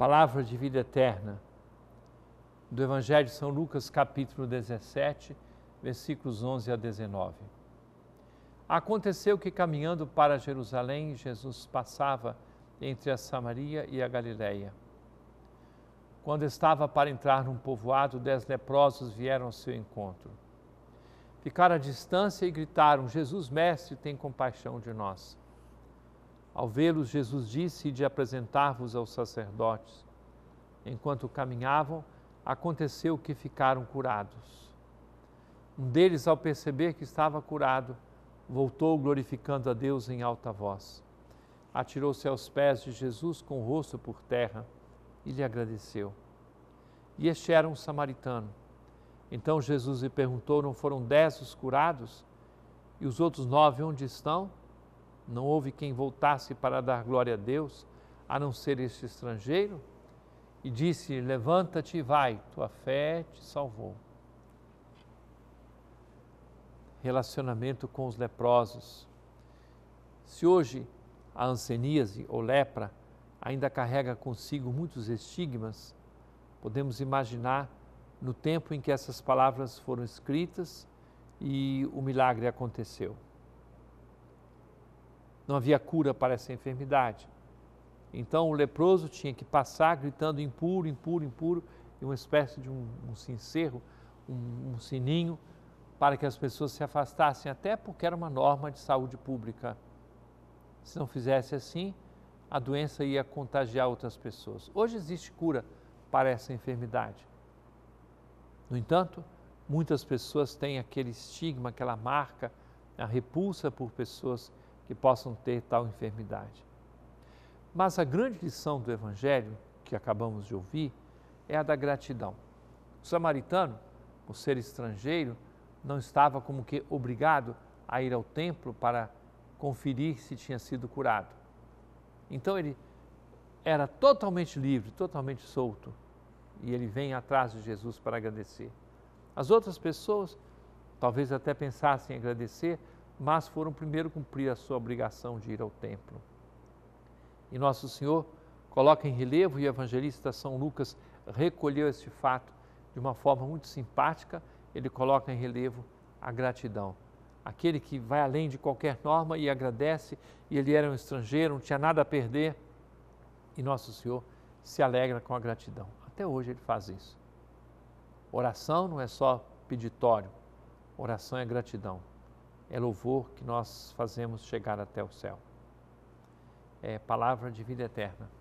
palavra de vida eterna do Evangelho de São Lucas, capítulo 17, versículos 11 a 19. Aconteceu que, caminhando para Jerusalém, Jesus passava entre a Samaria e a Galiléia. Quando estava para entrar num povoado, dez leprosos vieram ao seu encontro. Ficaram à distância e gritaram: Jesus, mestre, tem compaixão de nós. Ao vê-los, Jesus disse de apresentar-vos aos sacerdotes. Enquanto caminhavam, aconteceu que ficaram curados. Um deles, ao perceber que estava curado, voltou glorificando a Deus em alta voz. Atirou-se aos pés de Jesus com o rosto por terra e lhe agradeceu. E este era um samaritano. Então Jesus lhe perguntou: Não foram dez os curados? E os outros nove onde estão? Não houve quem voltasse para dar glória a Deus, a não ser este estrangeiro? E disse: Levanta-te e vai, tua fé te salvou. Relacionamento com os leprosos. Se hoje a anseníase ou lepra ainda carrega consigo muitos estigmas, podemos imaginar no tempo em que essas palavras foram escritas e o milagre aconteceu não havia cura para essa enfermidade. Então o leproso tinha que passar gritando impuro, impuro, impuro, e uma espécie de um, um sincerro, um, um sininho, para que as pessoas se afastassem, até porque era uma norma de saúde pública. Se não fizesse assim, a doença ia contagiar outras pessoas. Hoje existe cura para essa enfermidade. No entanto, muitas pessoas têm aquele estigma, aquela marca, a repulsa por pessoas que possam ter tal enfermidade. Mas a grande lição do Evangelho que acabamos de ouvir é a da gratidão. O samaritano, o ser estrangeiro, não estava como que obrigado a ir ao templo para conferir se tinha sido curado. Então ele era totalmente livre, totalmente solto, e ele vem atrás de Jesus para agradecer. As outras pessoas talvez até pensassem em agradecer, mas foram primeiro cumprir a sua obrigação de ir ao templo. E Nosso Senhor coloca em relevo, e o evangelista São Lucas recolheu este fato de uma forma muito simpática, ele coloca em relevo a gratidão. Aquele que vai além de qualquer norma e agradece, e ele era um estrangeiro, não tinha nada a perder, e Nosso Senhor se alegra com a gratidão. Até hoje ele faz isso. Oração não é só peditório, oração é gratidão é louvor que nós fazemos chegar até o céu. É palavra de vida eterna.